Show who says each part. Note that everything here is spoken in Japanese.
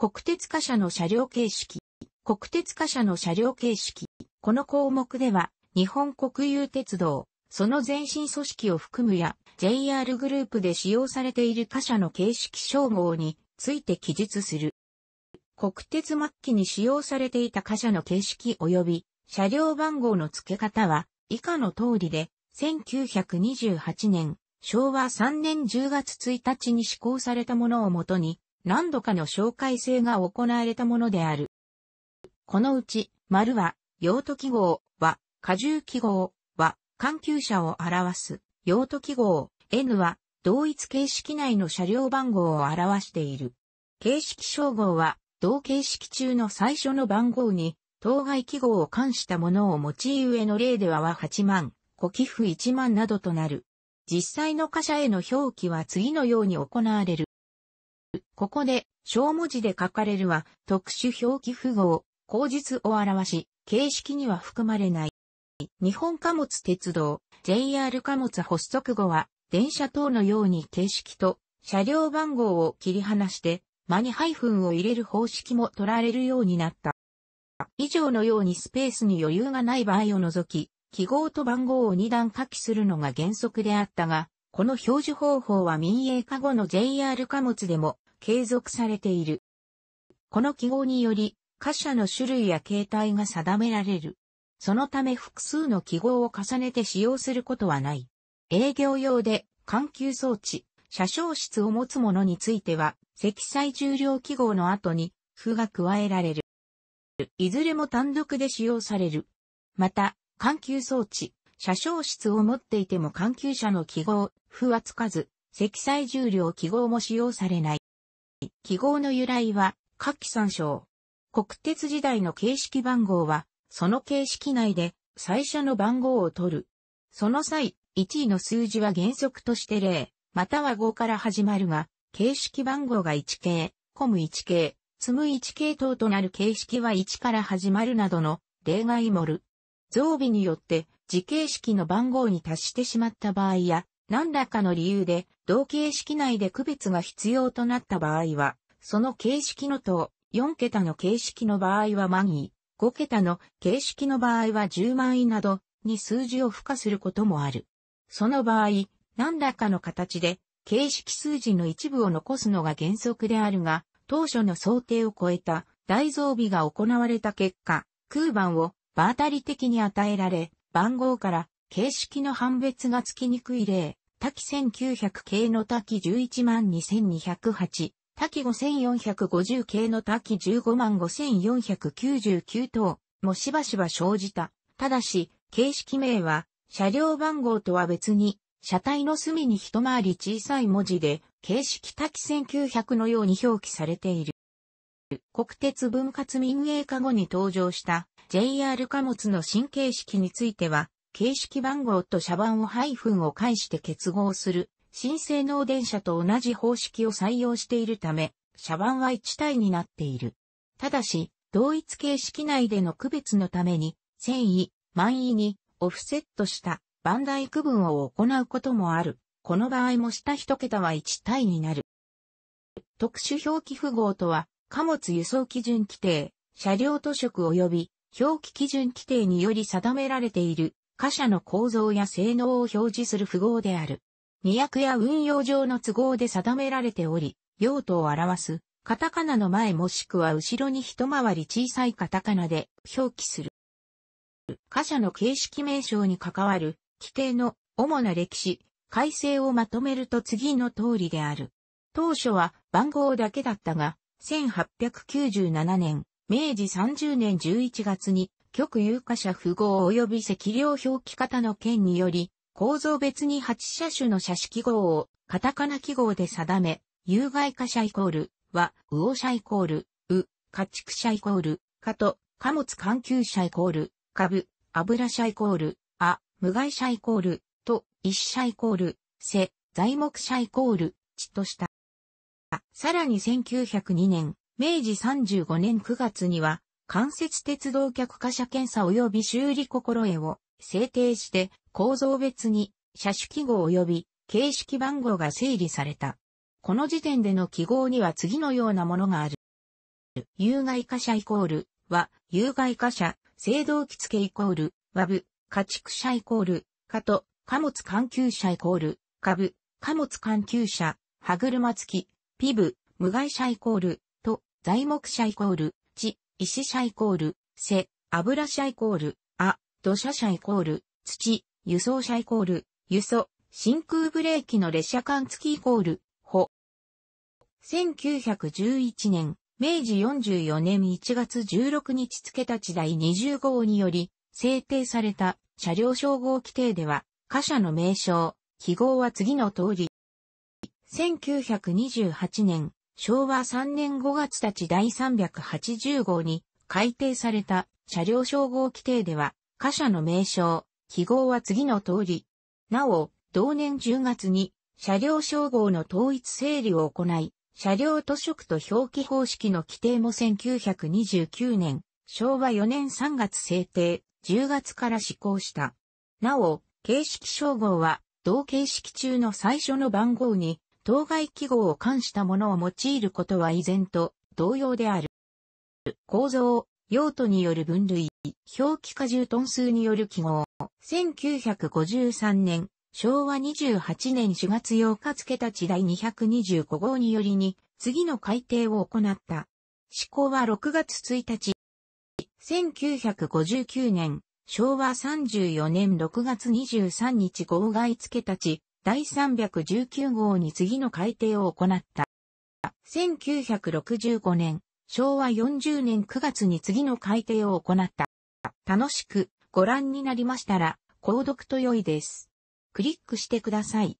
Speaker 1: 国鉄貨車の車両形式。国鉄貨車の車両形式。この項目では、日本国有鉄道、その前身組織を含むや、JR グループで使用されている貨車の形式称号について記述する。国鉄末期に使用されていた貨車の形式及び車両番号の付け方は以下の通りで、1928年、昭和3年10月1日に施行されたものをもとに何度かの紹介制が行われたものである。このうち、丸は、用途記号は、過重記号は、関係者を表す。用途記号 N は、同一形式内の車両番号を表している。形式称号は、同形式中の最初の番号に、当該記号を冠したものを用い上の例ではは8万、古寄付1万などとなる。実際の貨車への表記は次のように行われる。ここで、小文字で書かれるは、特殊表記符号、口実を表し、形式には含まれない。日本貨物鉄道、JR 貨物発足後は、電車等のように形式と車両番号を切り離して、間にハイフンを入れる方式も取られるようになった。以上のようにスペースに余裕がない場合を除き、記号と番号を2段書きするのが原則であったが、この表示方法は民営化後の JR 貨物でも継続されている。この記号により、貨車の種類や形態が定められる。そのため複数の記号を重ねて使用することはない。営業用で緩急装置、車掌室を持つものについては、積載重量記号の後に、負が加えられる。いずれも単独で使用される。また、緩急装置、車掌室を持っていても関係者の記号、符はつかず、積載重量記号も使用されない。記号の由来は、下記参照。国鉄時代の形式番号は、その形式内で、最初の番号を取る。その際、1位の数字は原則として0、または5から始まるが、形式番号が1系、コム1系、積む1系等となる形式は1から始まるなどの例外もる。増備によって時形式の番号に達してしまった場合や、何らかの理由で同形式内で区別が必要となった場合は、その形式の等、4桁の形式の場合はマ位、ー、5桁の形式の場合は10万位などに数字を付加することもある。その場合、何らかの形で形式数字の一部を残すのが原則であるが、当初の想定を超えた大増備が行われた結果、空番を場当たり的に与えられ、番号から形式の判別がつきにくい例、滝1900系の滝112,208、滝5450系の滝155,499等もしばしば生じた。ただし、形式名は車両番号とは別に、車体の隅に一回り小さい文字で、形式滝1900のように表記されている。国鉄分割民営化後に登場した JR 貨物の新形式については、形式番号と車番をハイフンを介して結合する新性能電車と同じ方式を採用しているため、車番は1体になっている。ただし、同一形式内での区別のために、繊維、満位にオフセットした番台区分を行うこともある。この場合も下1桁は1体になる。特殊表記符号とは、貨物輸送基準規定、車両図色及び表記基準規定により定められている貨車の構造や性能を表示する符号である。二役や運用上の都合で定められており、用途を表す、カタカナの前もしくは後ろに一回り小さいカタカナで表記する。貨車の形式名称に関わる規定の主な歴史、改正をまとめると次の通りである。当初は番号だけだったが、1897年、明治30年11月に、極有価者符号及び赤量表記型の件により、構造別に8車種の車式記号を、カタカナ記号で定め、有害化者イコール、は、魚車イコール、う、家畜車イコール、かと、貨物環球車イコール、株、油車イコール、あ、無害車イコール、と、一車イコール、せ、材木車イコール、ちとした。さらに1902年、明治35年9月には、関節鉄道客貨車検査及び修理心得を制定して、構造別に車種記号及び形式番号が整理された。この時点での記号には次のようなものがある。有害貨車イコールは、有害貨車、制動機付イコール、和部、家畜車イコール、かと、貨物関給車イコール、株、貨物関給車、歯車付き、ピブ、無害者イコール、と、材木者イコール、地、石者イコール、せ、油者イコール、あ、土砂者イコール、土、輸送車イコール、輸送、真空ブレーキの列車間付きイコール、ほ。1911年、明治44年1月16日付た地第20号により、制定された車両称号規定では、貨車の名称、記号は次の通り、1928年、昭和3年5月たち第380号に改定された車両称号規定では、貨車の名称、記号は次の通り。なお、同年10月に車両称号の統一整理を行い、車両図色と表記方式の規定も1929年、昭和4年3月制定、10月から施行した。なお、形式称号は、同形式中の最初の番号に、当該記号を冠したものを用いることは依然と同様である。構造、用途による分類、表記荷重トン数による記号。1953年、昭和28年4月8日付立ち第225号によりに、次の改定を行った。施行は6月1日。1959年、昭和34年6月23日号外付け立ち、第319号に次の改定を行った。1965年、昭和40年9月に次の改定を行った。楽しくご覧になりましたら、購読と良いです。クリックしてください。